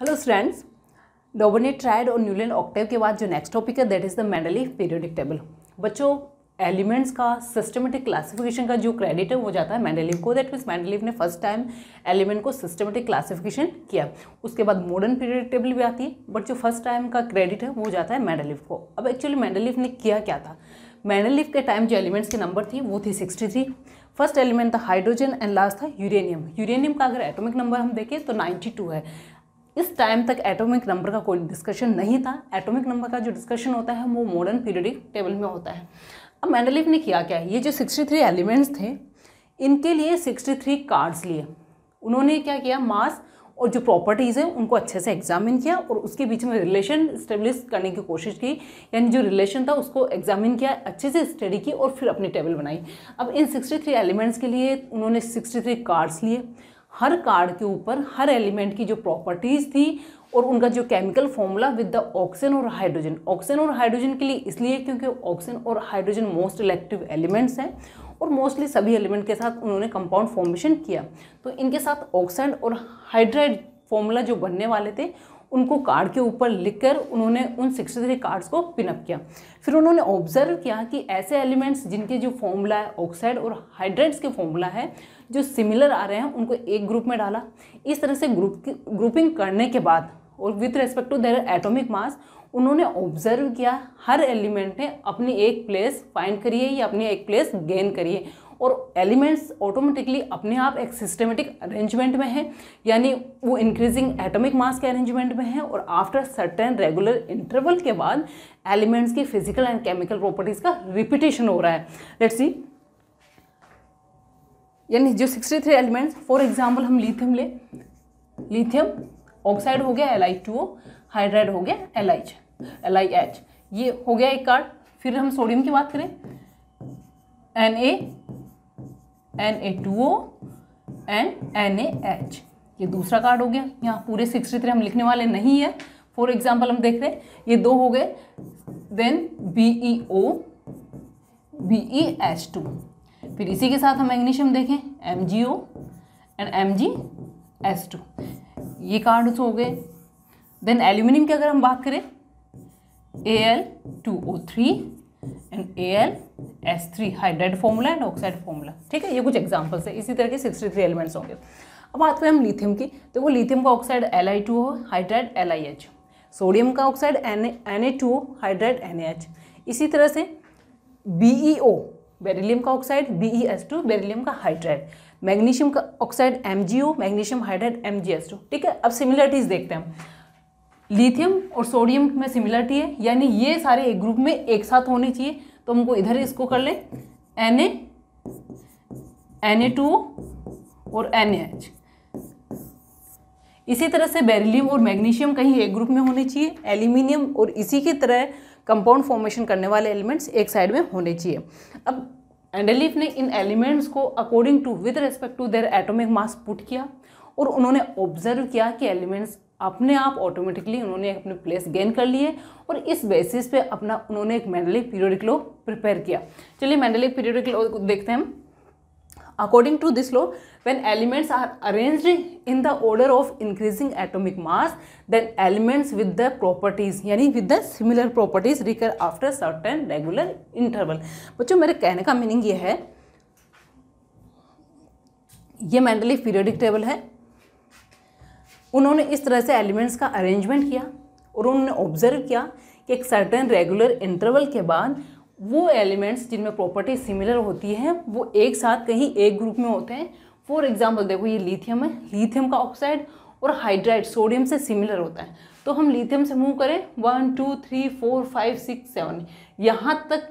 Hello students Dobereiner triad और Newland octave के बाद जो नेक्स्ट टॉपिक है that is the Mendeleev periodic table बच्चों एलिमेंट्स का सिस्टमेटिक क्लासिफिकेशन का जो क्रेडिट है वो जाता है मैंडलीव को दैट मीन्स मैंडलीव ने फर्स्ट टाइम एलिमेंट को सिस्टमेटिक क्लासिफिकेशन किया उसके बाद मॉडर्न पीरियड टेबल भी आती है बट जो फर्स्ट टाइम का क्रेडिट है वो जाता है मैंडलीव को अब एक्चुअली मैंडलीव ने किया क्या था मैंडलीव के टाइम जो एलिमेंट्स के नंबर थी वो थी सिक्सटी फर्स्ट एलिमेंट था हाइड्रोजन एंड लास्ट था यूरेनियम यूरेनियम का अगर एटॉमिक नंबर हम देखें तो 92 है इस टाइम तक एटॉमिक नंबर का कोई डिस्कशन नहीं था एटॉमिक नंबर का जो डिस्कशन होता है वो मॉडर्न पीरियडिक टेबल में होता है अब मैंडलिफ ने किया क्या है ये जो 63 एलिमेंट्स थे इनके लिए 63 कार्ड्स लिए उन्होंने क्या किया मास और जो प्रॉपर्टीज़ हैं उनको अच्छे से एग्जामिन किया और उसके बीच में रिलेशन स्टेब्लिश करने की कोशिश की यानी जो रिलेशन था उसको एग्जामिन किया अच्छे से स्टडी की और फिर अपनी टेबल बनाई अब इन 63 एलिमेंट्स के लिए उन्होंने 63 कार्ड्स लिए हर कार्ड के ऊपर हर एलिमेंट की जो प्रॉपर्टीज़ थी और उनका जो chemical formula with the oxygen और हाइड्रोजन ऑक्सीजन और हाइड्रोजन के लिए इसलिए क्योंकि ऑक्सीजन और हाइड्रोजन मोस्ट इलेक्टिव एलिमेंट्स हैं और मोस्टली सभी एलिमेंट के साथ उन्होंने कंपाउंड फॉर्मेशन किया तो इनके साथ ऑक्साइड और हाइड्राइड फॉर्मूला जो बनने वाले थे उनको कार्ड के ऊपर लिखकर उन्होंने उन सिक्सटी थ्री कार्ड्स को पिनअप किया फिर उन्होंने ऑब्जर्व किया कि ऐसे एलिमेंट्स जिनके जो फॉर्मूला है ऑक्साइड और हाइड्रेट्स के फॉर्मूला है जो सिमिलर आ रहे हैं उनको एक ग्रुप में डाला इस तरह से ग्रुप की ग्रुपिंग करने के बाद और with respect to their atomic mass उन्होंने ऑब्जर्व किया हर एलिमेंट ने अपनी एक प्लेस फाइंड करी है या अपनी एक प्लेस गेन करी है और एलिमेंट्स ऑटोमेटिकली अपने आप एक सिस्टमेटिक अरेंजमेंट में है यानी वो इंक्रीजिंग एटॉमिक मास के अरेंजमेंट में है और आफ्टर सर्टेन रेगुलर इंटरवल के बाद एलिमेंट्स की फिजिकल एंड केमिकल प्रॉपर्टीज़ का रिपीटेशन हो रहा है लेट्स सी यानी जो 63 एलिमेंट्स फॉर एग्जांपल हम लिथियम ले लिथियम ऑक्साइड हो गया L I two O hydride हो गया L I L I H ये हो गया एक कार्ड फिर हम सोडियम की बात करें N A N A two O and N A H ये दूसरा कार्ड हो गया यहाँ पूरे सिक्सटी थ्री हम लिखने वाले नहीं है फॉर एग्जाम्पल हम देख रहे हैं ये दो हो गए then B E O B E H two फिर इसी के साथ हम मैग्नीशियम देखें M G O and M G S two ये कार्ड हो गए देन एल्यूमिनियम की अगर हम बात करें A L two O three and A L S three hydride formula and oxide formula ठीक है ये कुछ एग्जाम्पल्स है इसी तरह के सिक्सटी थ्री एलिमेंट्स होंगे अब बात करें हम लिथियम की तो वो लिथियम का ऑक्साइड एल आई टू हो hydride L I H sodium का oxide N N A two हो हाइड्राइड एन ए एच इसी तरह से बी ई ओ बेरिलियम का oxide B E S two beryllium का हाइड्राइड मैग्नीशियम का oxide M G O magnesium hydride M G S two ठीक है अब सिमिलरिटीज देखते हैं लिथियम और सोडियम में सिमिलरिटी है यानी ये सारे एक ग्रुप में एक साथ होने चाहिए तो हमको इधर इसको कर लें N A N A two और एन एच इसी तरह से बेरिलियम और मैग्नीशियम कहीं एक ग्रुप में होने चाहिए एल्यूमिनियम और इसी की तरह कंपाउंड फॉर्मेशन करने वाले एलिमेंट्स एक साइड में होने चाहिए अब एंडलीफ ने इन एलिमेंट्स को according to with respect to their atomic mass put किया और उन्होंने ऑब्जर्व किया कि एलिमेंट्स अपने आप ऑटोमेटिकली उन्होंने अपने प्लेस गेन कर लिए और इस बेसिस पे अपना उन्होंने एक मैंडलिक पीरियडिक लॉ प्रिपेयर किया चलिए मैंडलिक पीरियडिक लॉ देखते हैं हम according to this law when elements are arrange in the order of increasing atomic mass then elements with the properties यानी with the similar properties recur after certain regular interval बच्चों मेरे कहने का meaning ये है ये मैंटली पीरियडिक टेबल है उन्होंने इस तरह से एलिमेंट्स का अरेंजमेंट किया और उन्होंने ऑब्जर्व किया कि एक सर्टन रेगुलर इंटरवल के बाद वो एलिमेंट्स जिनमें प्रॉपर्टी सिमिलर होती है वो एक साथ कहीं एक ग्रुप में होते हैं फॉर एग्जाम्पल देखो ये लिथियम है लिथियम का ऑक्साइड और हाइड्राइड सोडियम से सिमिलर होता है तो हम लिथियम से मूव करें one two three four five six seven यहाँ तक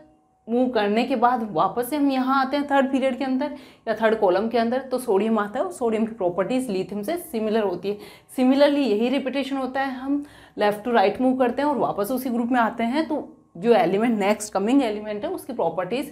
मूव करने के बाद वापस से हम यहाँ आते हैं थर्ड पीरियड के अंदर या थर्ड कॉलम के अंदर तो सोडियम आता है और सोडियम की प्रॉपर्टीज़ लिथियम से सिमिलर होती है सिमिलरली यही रिपीटेशन होता है हम लेफ़्ट टू राइट मूव करते हैं और वापस उसी ग्रुप में आते हैं तो जो एलिमेंट नेक्स्ट कमिंग एलिमेंट है उसकी प्रॉपर्टीज़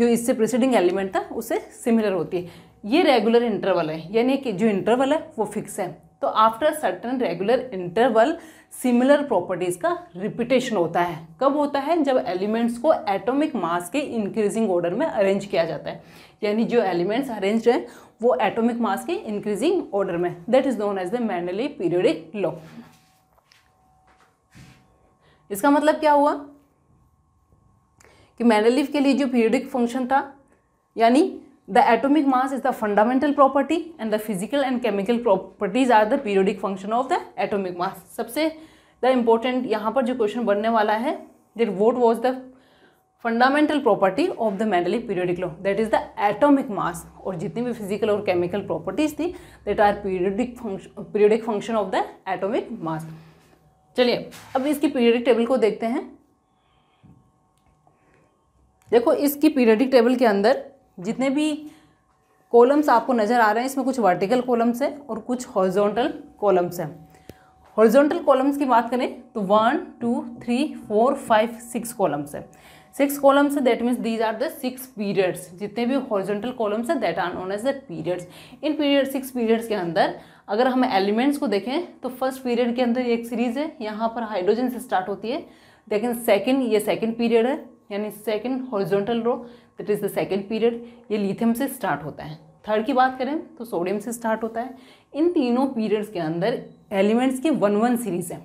जो इससे प्रिसीडिंग एलिमेंट था उससे सिमिलर होती है ये रेगुलर इंटरवल है यानी कि जो इंटरवल है वो फिक्स है तो after certain regular interval similar properties का रिपीटेशन होता है कब होता है जब एलिमेंट्स को एटॉमिक मास के इंक्रीजिंग ऑर्डर में अरेंज किया जाता है यानी जो एलिमेंट्स अरेंज हैं वो एटॉमिक मास के इंक्रीजिंग ऑर्डर में that is known as the Mendeleev periodic law इसका मतलब क्या हुआ कि मैंडलिव के लिए जो पीरियडिक फंक्शन था यानी the atomic mass is the fundamental property and the physical and chemical properties are the periodic function of the atomic mass सबसे द इम्पोर्टेंट यहाँ पर जो क्वेश्चन बनने वाला है that what was the fundamental property of the Mendeleev periodic law that is the atomic mass और जितनी भी फिजिकल और केमिकल प्रॉपर्टीज थी that are periodic function periodic function of the atomic mass चलिए अब इसकी पीरियोडिक टेबल को देखते हैं देखो इसकी पीरियडिक टेबल के अंदर जितने भी कॉलम्स आपको नज़र आ रहे हैं इसमें कुछ वर्टिकल कॉलम्स हैं और कुछ हॉर्जोंटल कॉलम्स हैं हॉर्जोंटल कॉलम्स की बात करें तो one two three four five six columns हैं सिक्स कॉलम्स है that means these are the six periods जितने भी हॉर्जोंटल कॉलम्स हैं that are known as the periods इन पीरियड सिक्स पीरियड्स के अंदर अगर हम एलिमेंट्स को देखें तो फर्स्ट पीरियड के अंदर एक सीरीज है यहाँ पर हाइड्रोजन से स्टार्ट होती है लेकिन सेकेंड ये सेकेंड पीरियड है यानी second horizontal row that is the second period ये लिथियम से स्टार्ट होता है थर्ड की बात करें तो सोडियम से स्टार्ट होता है इन तीनों पीरियड्स के अंदर एलिमेंट्स की वन वन सीरीज है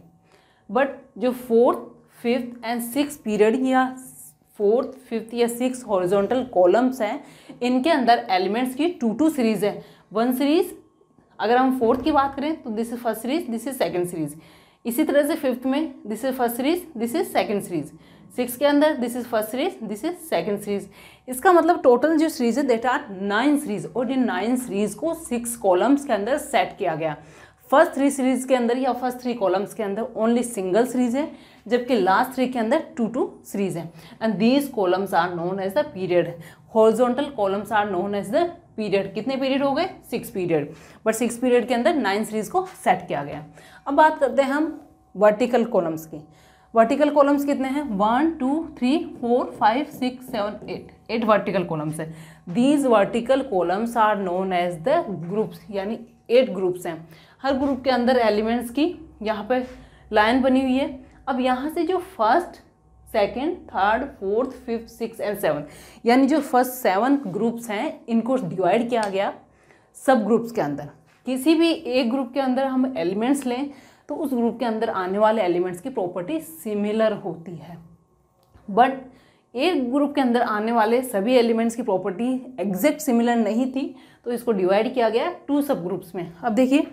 बट जो fourth fifth and six period या फोर्थ फिफ्थ या सिक्स हॉरिजॉन्टल कॉलम्स हैं इनके अंदर एलिमेंट्स की टू टू सीरीज है वन सीरीज अगर हम फोर्थ की बात करें तो this is first series this is second series इसी तरह से फिफ्थ में this is first series this is second series six के अंदर this is first series this is second series इसका मतलब टोटल जो सीरीज है देट आर नाइन सीरीज और इन नाइन सीरीज को सिक्स कॉलम्स के अंदर सेट किया गया फर्स्ट थ्री सीरीज के अंदर या फर्स्ट थ्री कॉलम्स के अंदर ओनली सिंगल सीरीज है जबकि लास्ट थ्री के अंदर टू टू सीरीज है and these columns are known as the period horizontal columns are known as the period कितने पीरियड हो गए six period but six period के अंदर नाइन सीरीज़ को सेट किया गया अब बात करते हैं हम वर्टिकल कॉलम्स की वर्टिकल कॉलम्स कितने हैं one two three four five six seven eight eight vertical columns हैं these vertical columns are known as the groups यानी एट ग्रुप्स हैं हर ग्रुप के अंदर एलिमेंट्स की यहाँ पर लाइन बनी हुई है अब यहाँ से जो first second third fourth fifth six and seven यानी जो फर्स्ट सेवन ग्रुप्स हैं इनको डिवाइड किया गया सब ग्रुप्स के अंदर किसी भी एक ग्रुप के अंदर हम एलिमेंट्स लें तो उस ग्रुप के अंदर आने वाले एलिमेंट्स की प्रॉपर्टी सिमिलर होती है बट एक ग्रुप के अंदर आने वाले सभी एलिमेंट्स की प्रॉपर्टी एग्जैक्ट सिमिलर नहीं थी तो इसको डिवाइड किया गया टू सब ग्रुप्स में अब देखिए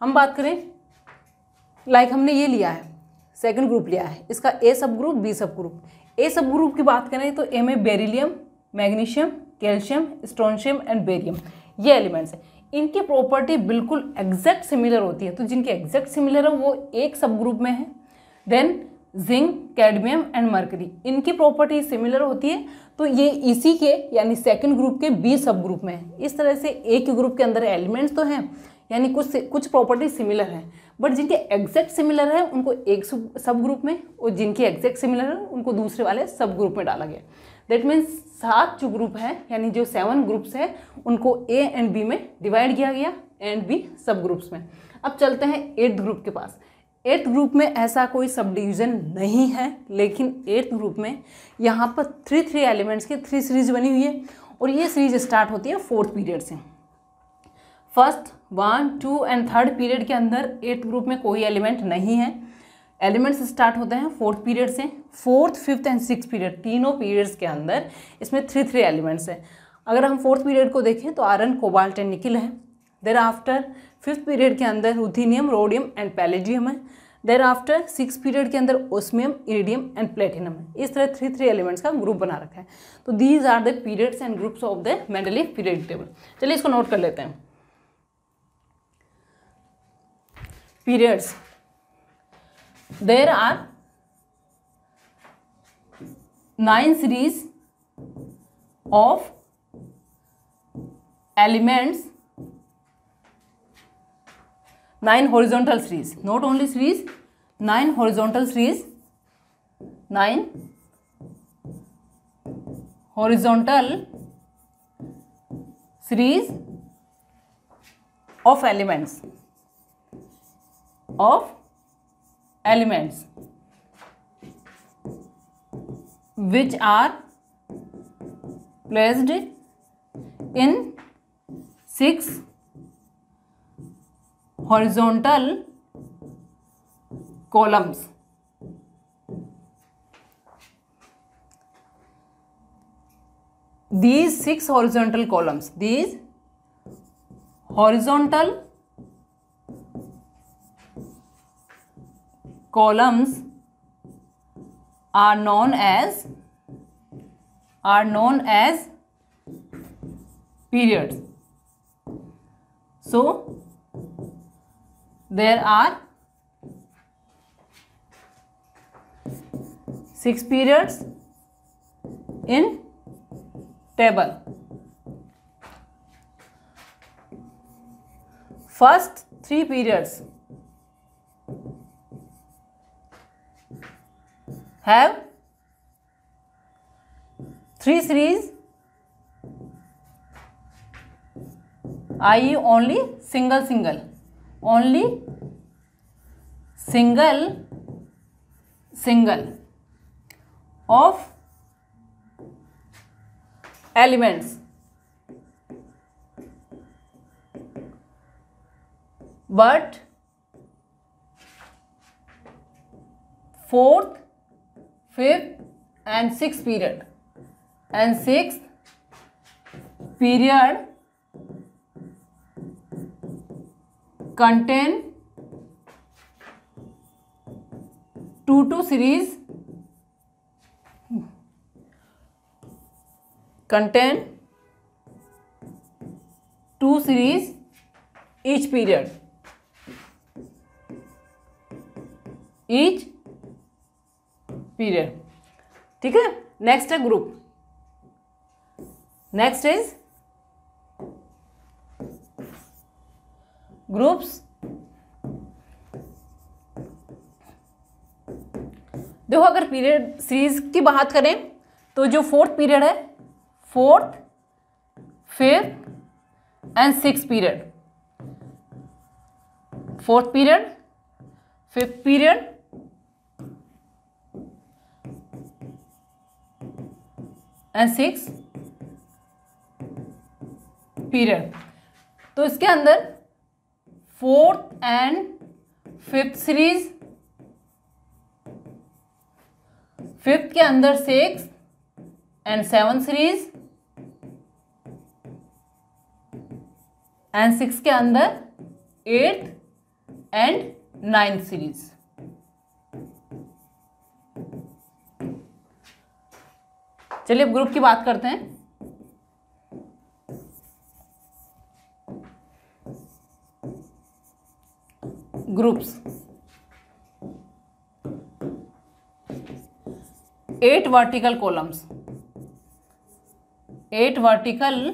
हम बात करें लाइक like हमने ये लिया है सेकंड ग्रुप लिया है इसका A subgroup B subgroup A subgroup की बात करें तो ए में beryllium magnesium calcium strontium and barium ये एलिमेंट्स हैं इनकी प्रॉपर्टी बिल्कुल एग्जैक्ट सिमिलर होती है तो जिनके एग्जैक्ट सिमिलर है वो एक सब ग्रुप में है then zinc cadmium and mercury इनकी प्रॉपर्टी सिमिलर होती है तो ये इसी के यानी सेकंड ग्रुप के बी सब ग्रुप में है इस तरह से एक ग्रुप के अंदर एलिमेंट्स तो हैं यानी कुछ कुछ प्रॉपर्टी सिमिलर है बट जिनके एग्जैक्ट सिमिलर है उनको एक सब ग्रुप में और जिनके एग्जैक्ट सिमिलर है उनको दूसरे वाले सब ग्रुप में डाला गया दैट मीन्स सात जो ग्रुप है यानी जो सेवन ग्रुप्स हैं उनको ए एंड बी में डिवाइड किया गया एंड बी सब ग्रुप्स में अब चलते हैं एट्थ ग्रुप के पास एट्थ ग्रुप में ऐसा कोई सब डिवीज़न नहीं है लेकिन एट्थ ग्रुप में यहाँ पर थ्री थ्री एलिमेंट्स की थ्री सीरीज बनी हुई है और ये सीरीज स्टार्ट होती है फोर्थ पीरियड से first one two and third period के अंदर एट ग्रुप में कोई एलिमेंट नहीं है एलिमेंट्स स्टार्ट होते हैं फोर्थ पीरियड से fourth fifth and six period तीनों पीरियड्स के अंदर इसमें थ्री थ्री एलिमेंट्स हैं अगर हम फोर्थ पीरियड को देखें तो आयरन कोबाल्ट एंड निकिल है देर आफ्टर फिफ्थ पीरियड के अंदर रुथीनियम रोडियम एंड पैलेजियम है देर आफ्टर सिक्स पीरियड के अंदर ओसमियम इरिडियम एंड प्लेटिनम है इस तरह थ्री थ्री एलिमेंट्स का ग्रुप बना रखा है तो these are the periods and groups of the Mendeleev period table चलिए इसको नोट कर लेते हैं periods. There are 9 series of elements 9 horizontal series not only series 9 horizontal series 9 horizontal series of elements of elements which are placed in six horizontal columns. These six horizontal columns, these horizontal columns are known as are known as periods so there are six periods in table first three periods have three series i.e. only single single only single single of elements but fourth fifth and six period and six period contain two two series contain two series each period each period ठीक है next है group next is groups देखो अगर period series की बात करें तो जो फोर्थ पीरियड है fourth fifth and six period fourth period fifth period and six period तो इसके अंदर fourth and fifth series fifth के अंदर six and seven series and six के अंदर एट्थ एंड नाइन्थ सीरीज चलिए ग्रुप की बात करते हैं groups eight vertical columns eight vertical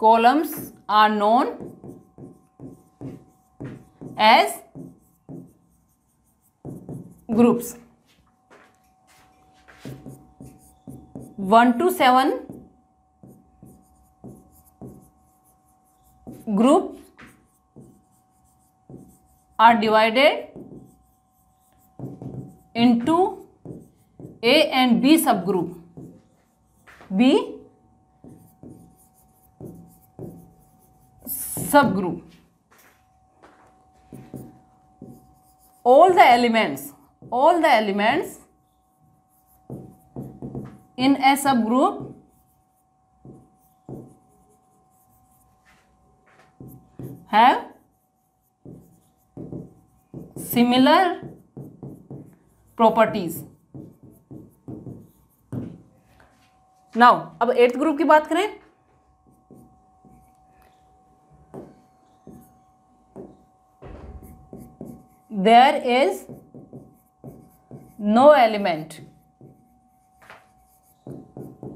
columns are known as groups 1 to 7 group are divided into A and B subgroup. B subgroup. All the elements, all the elements in A subgroup have similar properties now अब eighth group की बात करें there is no element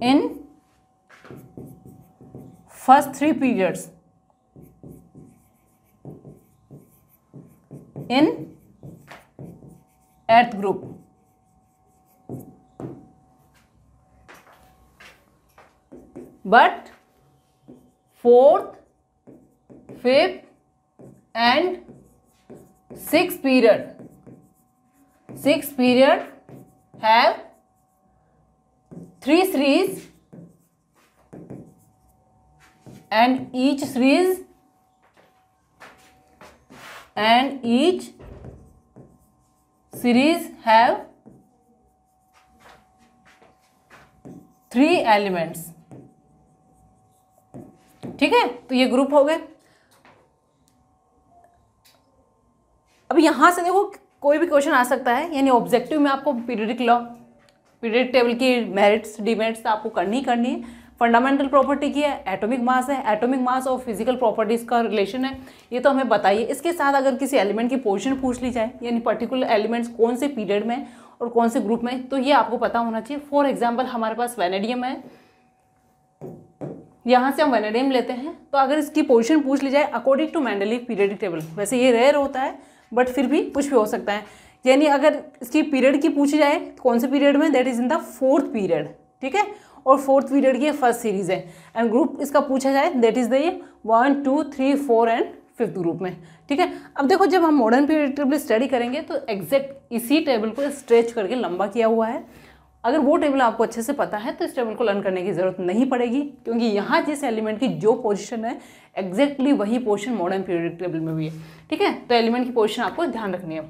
in first three periods in earth group but fourth fifth and sixth period sixth period have three series and each series and each series have three elements ठीक है तो ये group हो गए अब यहां से देखो कोई भी क्वेश्चन आ सकता है यानी ऑब्जेक्टिव में आपको पीरियडिक लॉ पीरियड टेबल की मेरिट्स डिमेरिट्स आपको करनी ही करनी है फंडामेंटल प्रॉपर्टी की है एटॉमिक मास है एटॉमिक मास और फिजिकल प्रॉपर्टीज़ का रिलेशन है ये तो हमें बताइए इसके साथ अगर किसी एलिमेंट की पोजिशन पूछ ली जाए यानी पर्टिकुलर एलिमेंट्स कौन से पीरियड में और कौन से ग्रुप में तो ये आपको पता होना चाहिए फॉर एग्जाम्पल हमारे पास वेनेडियम है यहाँ से हम वेनेडियम लेते हैं तो अगर इसकी पोजिशन पूछ ली जाए according to Mendeleev periodic table वैसे ये रेयर होता है बट फिर भी कुछ भी हो सकता है यानी अगर इसकी पीरियड की पूछी जाए तो कौन से पीरियड में that is in the fourth period ठीक है और फोर्थ पीरियड की फर्स्ट सीरीज है एंड ग्रुप इसका पूछा जाए दैट इज द ये one two three four and fifth group में ठीक है अब देखो जब हम मॉडर्न पीरियड टेबल स्टडी करेंगे तो एग्जैक्ट इसी टेबल को स्ट्रेच करके लंबा किया हुआ है अगर वो टेबल आपको अच्छे से पता है तो इस टेबल को लर्न करने की ज़रूरत नहीं पड़ेगी क्योंकि यहाँ जिस एलिमेंट की जो पोजिशन है एग्जैक्टली वही पोजिशन मॉडर्न पीरियड टेबल में भी है ठीक है तो एलिमेंट की पोजिशन आपको ध्यान रखनी है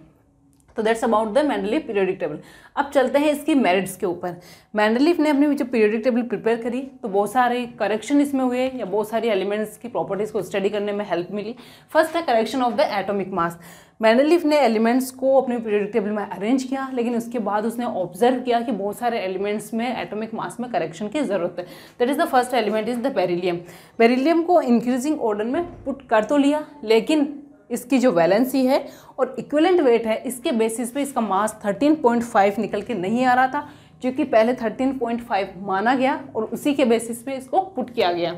तो that's about the Mendeleev periodic table अब चलते हैं इसकी मेरिट्स के ऊपर मैंडलिप ने अपनी जो पीरियडिक टेबल प्रिपेयर करी तो बहुत सारे करेक्शन इसमें हुए या बहुत सारी एलिमेंट्स की प्रॉपर्टीज़ को स्टडी करने में हेल्प मिली फर्स्ट है correction of the atomic mass Mendeleev ने एलिमेंट्स को अपने पीरियोडिक टेबल में अरेंज किया लेकिन उसके बाद उसने ऑब्जर्व किया कि बहुत सारे एलिमेंट्स में एटोमिक मास में करेक्शन की ज़रूरत है that is the first element is the beryllium beryllium को इंक्रीजिंग ऑर्डर में पुट कर तो लिया लेकिन इसकी जो वैलेंसी है और इक्वलेंट वेट है इसके बेसिस पे इसका मास 13.5 निकल के नहीं आ रहा था जो कि पहले 13.5 माना गया और उसी के बेसिस पे इसको पुट किया गया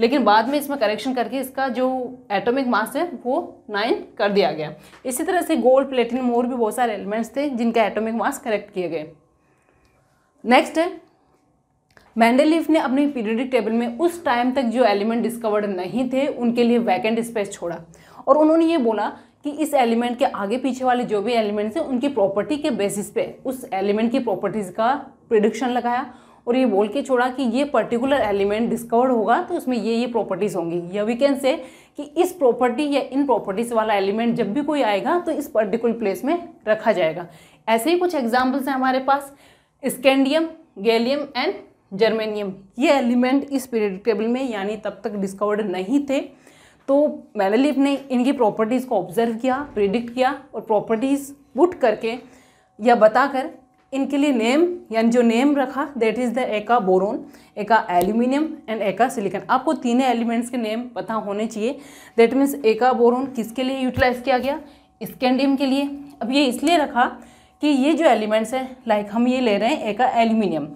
लेकिन बाद में इसमें करेक्शन करके इसका जो एटॉमिक मास है वो नाइन कर दिया गया इसी तरह से गोल्ड प्लेटिन और भी बहुत सारे एलिमेंट्स थे जिनका एटोमिक मास करेक्ट किए गए नेक्स्ट है मैंडलिव ने अपने पीरियडिक टेबल में उस टाइम तक जो एलिमेंट डिस्कवर्ड नहीं थे उनके लिए वैकेंट स्पेस छोड़ा और उन्होंने ये बोला कि इस एलिमेंट के आगे पीछे वाले जो भी एलिमेंट्स हैं उनकी प्रॉपर्टी के बेसिस पे उस एलिमेंट की प्रॉपर्टीज़ का प्रिडिक्शन लगाया और ये बोल के छोड़ा कि ये पर्टिकुलर एलिमेंट डिस्कवर्ड होगा तो उसमें ये ये प्रॉपर्टीज़ होंगी या वी कैन से कि इस प्रॉपर्टी या इन प्रॉपर्टीज़ वाला एलिमेंट जब भी कोई आएगा तो इस पर्टिकुलर प्लेस में रखा जाएगा ऐसे ही कुछ एग्जाम्पल्स हैं हमारे पास स्कैंडियम गैलियम एंड जर्मेनियम ये एलिमेंट इस पीरियड टेबल में यानी तब तक डिस्कवर्ड नहीं थे तो मैनलिप ने इनकी प्रॉपर्टीज़ को ऑब्जर्व किया प्रिडिक्ट किया और प्रॉपर्टीज़ पुट करके या बताकर इनके लिए नेम यानी जो नेम रखा that is the eka boron eka aluminium and eka silicon आपको तीनों एलिमेंट्स के नेम पता होने चाहिए दैट मीन्स एका बोरोन किसके लिए यूटिलाइज किया गया स्कैंडियम के लिए अब ये इसलिए रखा कि ये जो एलिमेंट्स हैं लाइक हम ये ले रहे हैं एका एल्यूमिनियम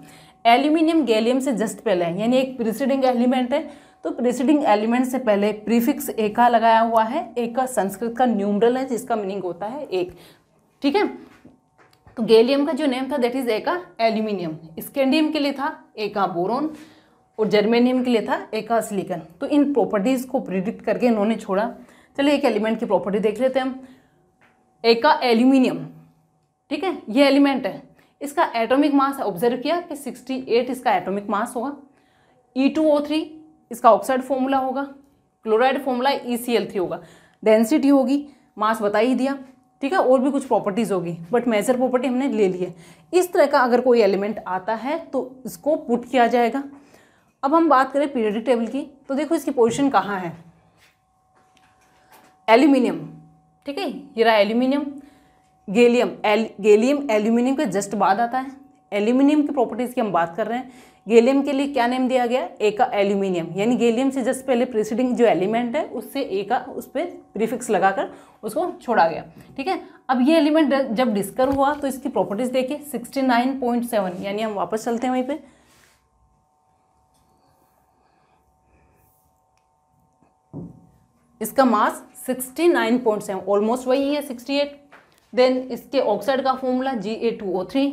एल्यूमिनियम गैलियम से जस्ट पहले है यानी एक प्रिसीडिंग एलिमेंट है तो प्रिसीडिंग एलिमेंट से पहले प्रीफिक्स एका लगाया हुआ है एका संस्कृत का न्यूमरल है जिसका मीनिंग होता है एक ठीक है तो गैलियम का जो नेम था that is eka aluminium scandium के लिए था एका बोरोन और जर्मेनियम के लिए था एका सिलिकन तो इन प्रॉपर्टीज़ को प्रिडिक्ट करके इन्होंने छोड़ा चलिए एक एलिमेंट की प्रॉपर्टी देख लेते हैं हम एका एल्यूमिनियम ठीक है ये एलिमेंट है इसका एटॉमिक मास ऑब्जर्व किया कि 68 इसका एटॉमिक मास होगा ई टू ओ थ्री इसका ऑक्साइड फॉर्मूला होगा क्लोराइड फॉर्मूला ई होगा डेंसिटी होगी मास बता ही दिया ठीक है और भी कुछ प्रॉपर्टीज़ होगी बट मेजर प्रॉपर्टी हमने ले ली है इस तरह का अगर कोई एलिमेंट आता है तो इसको पुट किया जाएगा अब हम बात करें पीरियडिक टेबल की तो देखो इसकी पोजिशन कहाँ है एल्यूमिनियम ठीक है ये रहा aluminium gallium Al gallium aluminium के जस्ट बाद आता है एल्यूमिनियम की प्रॉपर्टीज़ की हम बात कर रहे हैं गैलियम के लिए क्या नेम दिया गया ए का एल्यूमिनियम यानी गैलियम से जस्ट पहले प्रेसिडिंग जो एलिमेंट है उससे ए का उस पर प्रीफिक्स लगाकर उसको छोड़ा गया ठीक है अब ये एलिमेंट जब डिस्कर हुआ तो इसकी प्रॉपर्टीज देखिए 69.7 यानी हम वापस चलते हैं वहीं पर इसका मास 69.7 ऑलमोस्ट वही है 68 देन इसके ऑक्साइड का formula G A two O three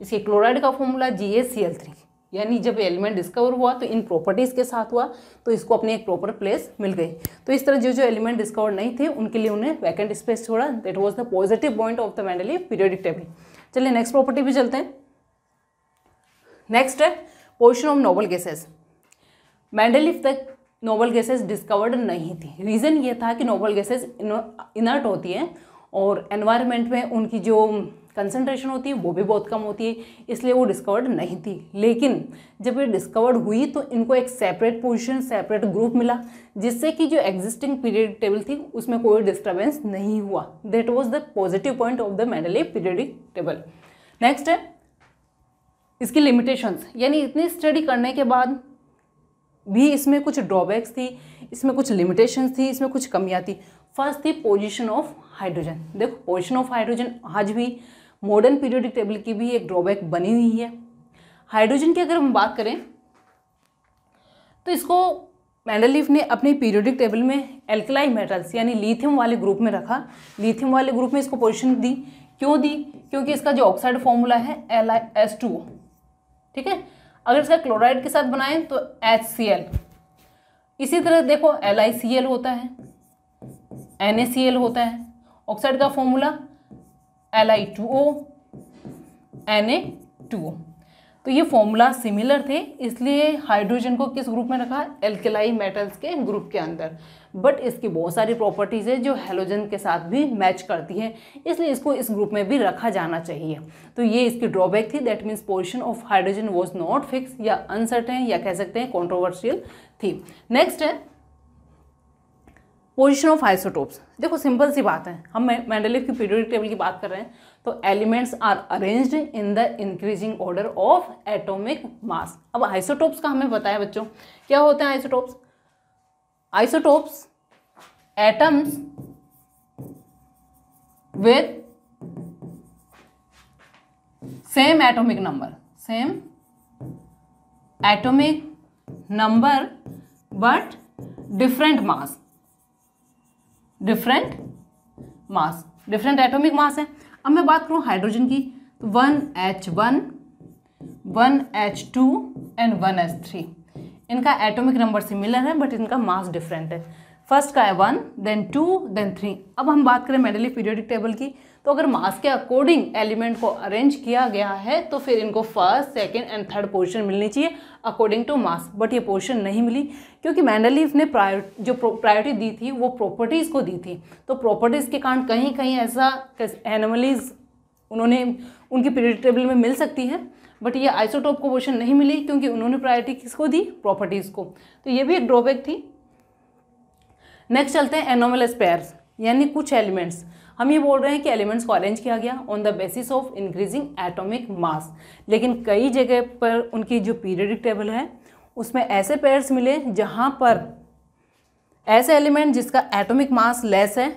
इसके क्लोराइड का formula G A C L three यानी जब एलिमेंट डिस्कवर हुआ तो इन प्रॉपर्टीज़ के साथ हुआ तो इसको अपनी एक प्रॉपर प्लेस मिल गई तो इस तरह जो जो एलिमेंट डिस्कवर नहीं थे उनके लिए उन्हें वैकेंट स्पेस छोड़ा that was the positive point of the Mendeleev periodic table चलिए नेक्स्ट प्रॉपर्टी भी चलते हैं नेक्स्ट है position of noble gases Mendeleev तक नोबल गैसेज डिस्कवर्ड नहीं थी रीज़न ये था कि नोबल गैसेज इनर्ट होती हैं और एनवायरमेंट में उनकी जो कंसंट्रेशन होती है वो भी बहुत कम होती है इसलिए वो डिस्कवर्ड नहीं थी लेकिन जब ये डिस्कवर्ड हुई तो इनको एक सेपरेट पोजीशन सेपरेट ग्रुप मिला जिससे कि जो एग्जिस्टिंग पीरियड टेबल थी उसमें कोई डिस्टर्बेंस नहीं हुआ that was the positive point of the Mendeleev periodic table next है इसकी लिमिटेशंस यानी इतनी स्टडी करने के बाद भी इसमें कुछ ड्रॉबैक्स थी इसमें कुछ लिमिटेशंस थी इसमें कुछ कमियाँ थी फर्स्ट थी पोजिशन ऑफ हाइड्रोजन देखो पोजिशन ऑफ हाइड्रोजन आज भी मॉडर्न पीरियोडिक टेबल की भी एक ड्रॉबैक बनी हुई है हाइड्रोजन की अगर हम बात करें तो इसको मैंडलिफ ने अपने पीरियोडिक टेबल में एल्कलाई मेटल्स यानी लिथियम वाले ग्रुप में रखा लिथियम वाले ग्रुप में इसको पोजिशन दी क्यों दी क्योंकि इसका जो ऑक्साइड फॉर्मूला है एल आई एस टू ठीक है अगर इसका क्लोराइड के साथ बनाएं तो एच सी एल इसी तरह देखो एल आई सी एल होता है एन ए सी एल होता है ऑक्साइड का formula L I two O N A two O तो ये फॉर्मूला सिमिलर थे इसलिए हाइड्रोजन को किस ग्रुप में रखा एल्केलाई मेटल्स के ग्रुप के अंदर बट इसकी बहुत सारी प्रॉपर्टीज़ है जो हेलोजन के साथ भी मैच करती है इसलिए इसको इस ग्रुप में भी रखा जाना चाहिए तो ये इसकी ड्रॉबैक थी that means position of hydrogen was not fix या अनसर्टेन या कह सकते हैं कॉन्ट्रोवर्शियल थी नेक्स्ट है पोजिशन ऑफ आइसोटोप्स देखो सिंपल सी बात है हम मैंडलिव की पीरियोडिक टेबल की बात कर रहे हैं तो elements are arranged in the increasing order of atomic mass अब आइसोटोप्स का हमें बताया बच्चों क्या होते हैं isotopes isotopes atoms with same atomic number same atomic number but different mass different mass different atomic mass है अब मैं बात करूँ हाइड्रोजन की तो one H one one H two and one H three इनका एटॉमिक नंबर सिमिलर है but इनका मास डिफरेंट है फर्स्ट का है one then two then three अब हम बात करें मेडली पीरियोडिक टेबल की तो अगर मास के अकॉर्डिंग एलिमेंट को अरेंज किया गया है तो फिर इनको first second and third position मिलनी चाहिए अकॉर्डिंग टू मास बट ये पोजिशन नहीं मिली क्योंकि मैंडलीफ ने प्रायो जो प्रायोरिटी दी थी वो प्रॉपर्टीज़ को दी थी तो प्रॉपर्टीज़ के कारण कहीं कहीं ऐसा एनिमलीज उन्होंने उनकी पीरियड टेबल में मिल सकती है बट ये आइसोटोप को पोजिशन नहीं मिली क्योंकि उन्होंने प्रायोरिटी किसको दी प्रॉपर्टीज़ को तो ये भी एक ड्रॉबैक थी नेक्स्ट चलते हैं एनोमल स्पेयर यानी कुछ एलिमेंट्स हम ये बोल रहे हैं कि एलिमेंट्स को अरेंज किया गया on the basis of increasing atomic mass लेकिन कई जगह पर उनकी जो पीरियडिक टेबल है उसमें ऐसे पेयर्स मिले जहाँ पर ऐसे एलिमेंट जिसका एटॉमिक मास लेस है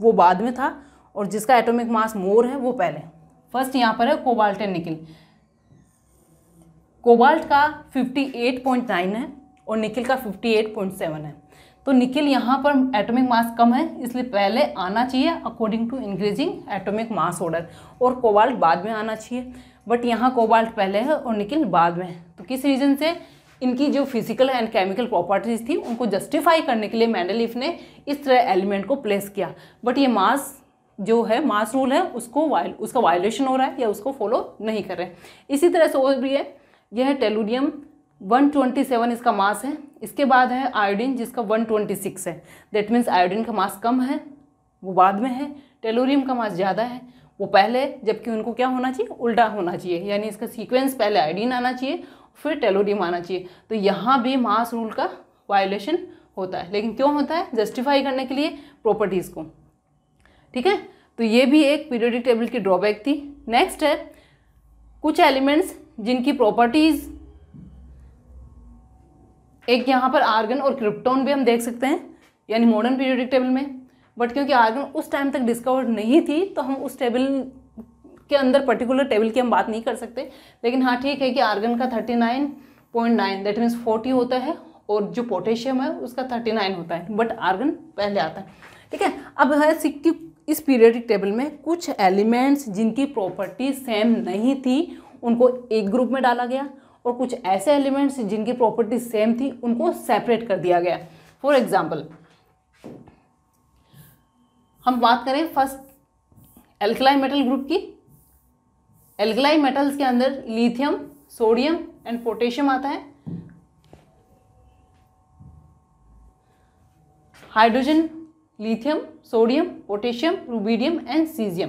वो बाद में था और जिसका एटॉमिक मास मोर है वो पहले फर्स्ट यहाँ पर है कोबाल्ट एंड निकिल कोबाल्ट का 58.9 है और निकिल का 58.7 है तो निकिल यहाँ पर एटॉमिक मास कम है इसलिए पहले आना चाहिए according to increasing atomic mass order और कोबाल्ट बाद में आना चाहिए बट यहाँ कोबाल्ट पहले है और निकिल बाद में है तो किस रीज़न से इनकी जो फिजिकल एंड केमिकल प्रॉपर्टीज़ थी उनको जस्टिफाई करने के लिए मैंडलिफ ने इस तरह एलिमेंट को प्लेस किया बट ये मास जो है मास रूल है उसको वायल उसका वायलेशन हो रहा है या उसको फॉलो नहीं कर रहे इसी तरह से और भी है यह टेलूरियम 127 इसका मास है इसके बाद है आयोडीन जिसका 126 है दैट मीन्स आयोडीन का मास कम है वो बाद में है टेलोरियम का मास ज़्यादा है वो पहले जबकि उनको क्या होना चाहिए उल्टा होना चाहिए यानी इसका सीक्वेंस पहले आयोडीन आना चाहिए फिर टेलोरियम आना चाहिए तो यहाँ भी मास रूल का वायोलेशन होता है लेकिन क्यों होता है जस्टिफाई करने के लिए प्रॉपर्टीज़ को ठीक है तो ये भी एक पीरियोडिक टेबल की ड्रॉबैक थी नेक्स्ट है कुछ एलिमेंट्स जिनकी प्रॉपर्टीज़ एक यहाँ पर आर्गन और क्रिप्टोन भी हम देख सकते हैं यानी मॉडर्न पीरियोडिक टेबल में बट क्योंकि आर्गन उस टाइम तक डिस्कवर नहीं थी तो हम उस टेबल के अंदर पर्टिकुलर टेबल की हम बात नहीं कर सकते लेकिन हाँ ठीक है कि आर्गन का thirty nine point nine that means forty होता है और जो पोटेशियम है उसका थर्टी नाइन होता है बट आर्गन पहले आता है ठीक है अब है सिक्की इस पीरियडिक टेबल में कुछ एलिमेंट्स जिनकी प्रॉपर्टी सेम नहीं थी उनको एक ग्रुप में डाला गया और कुछ ऐसे एलिमेंट्स जिनकी प्रॉपर्टी सेम थी उनको सेपरेट कर दिया गया फॉर एग्जाम्पल हम बात करें फर्स्ट एल्कलाई मेटल ग्रुप की एल्कलाई मेटल्स के अंदर लिथियम सोडियम एंड पोटेशियम आता है hydrogen lithium sodium potassium rubidium and caesium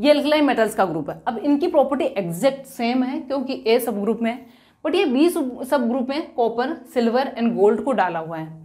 ये अल्कलाइन मेटल्स का ग्रुप है अब इनकी प्रॉपर्टी एग्जैक्ट सेम है क्योंकि ए सब ग्रुप में है बट ये बी सब ग्रुप में कॉपर सिल्वर एंड गोल्ड को डाला हुआ है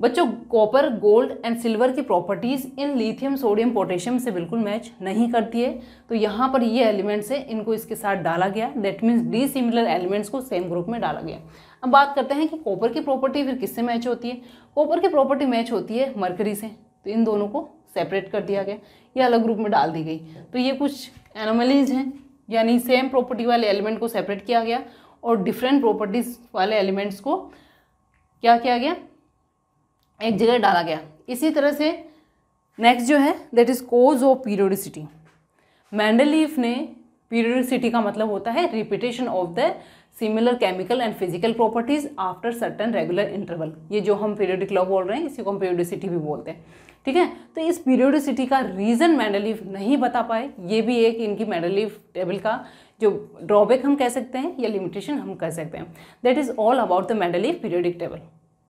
बच्चों कॉपर गोल्ड एंड सिल्वर की प्रॉपर्टीज़ इन लिथियम सोडियम पोटेशियम से बिल्कुल मैच नहीं करती है तो यहाँ पर ये एलिमेंट्स है इनको इसके साथ डाला गया that means the similar elements को सेम ग्रुप में डाला गया अब बात करते हैं कि कॉपर की प्रॉपर्टी फिर किससे मैच होती है कॉपर की प्रॉपर्टी मैच होती है मरकरी से तो इन दोनों को सेपरेट कर दिया गया या अलग ग्रुप में डाल दी गई तो ये कुछ एनोमलीज हैं यानी सेम प्रॉपर्टी वाले एलिमेंट को सेपरेट किया गया और डिफरेंट प्रॉपर्टीज वाले एलिमेंट्स को क्या किया गया एक जगह डाला गया इसी तरह से नेक्स्ट जो है that is cause of periodicity Mendeleev ने पीरियोडिसिटी का मतलब होता है repetition of the similar chemical and physical properties after certain regular interval ये जो हम पीरियोडिक लॉ बोल रहे हैं इसी को हम पीरियोडिसिटी भी बोलते हैं ठीक है तो इस पीरियोडिसिटी का रीज़न मेडलिव नहीं बता पाए ये भी एक इनकी मेडलिव टेबल का जो ड्रॉबैक हम कह सकते हैं या लिमिटेशन हम कह सकते हैं that is all about the Mendeleev periodic table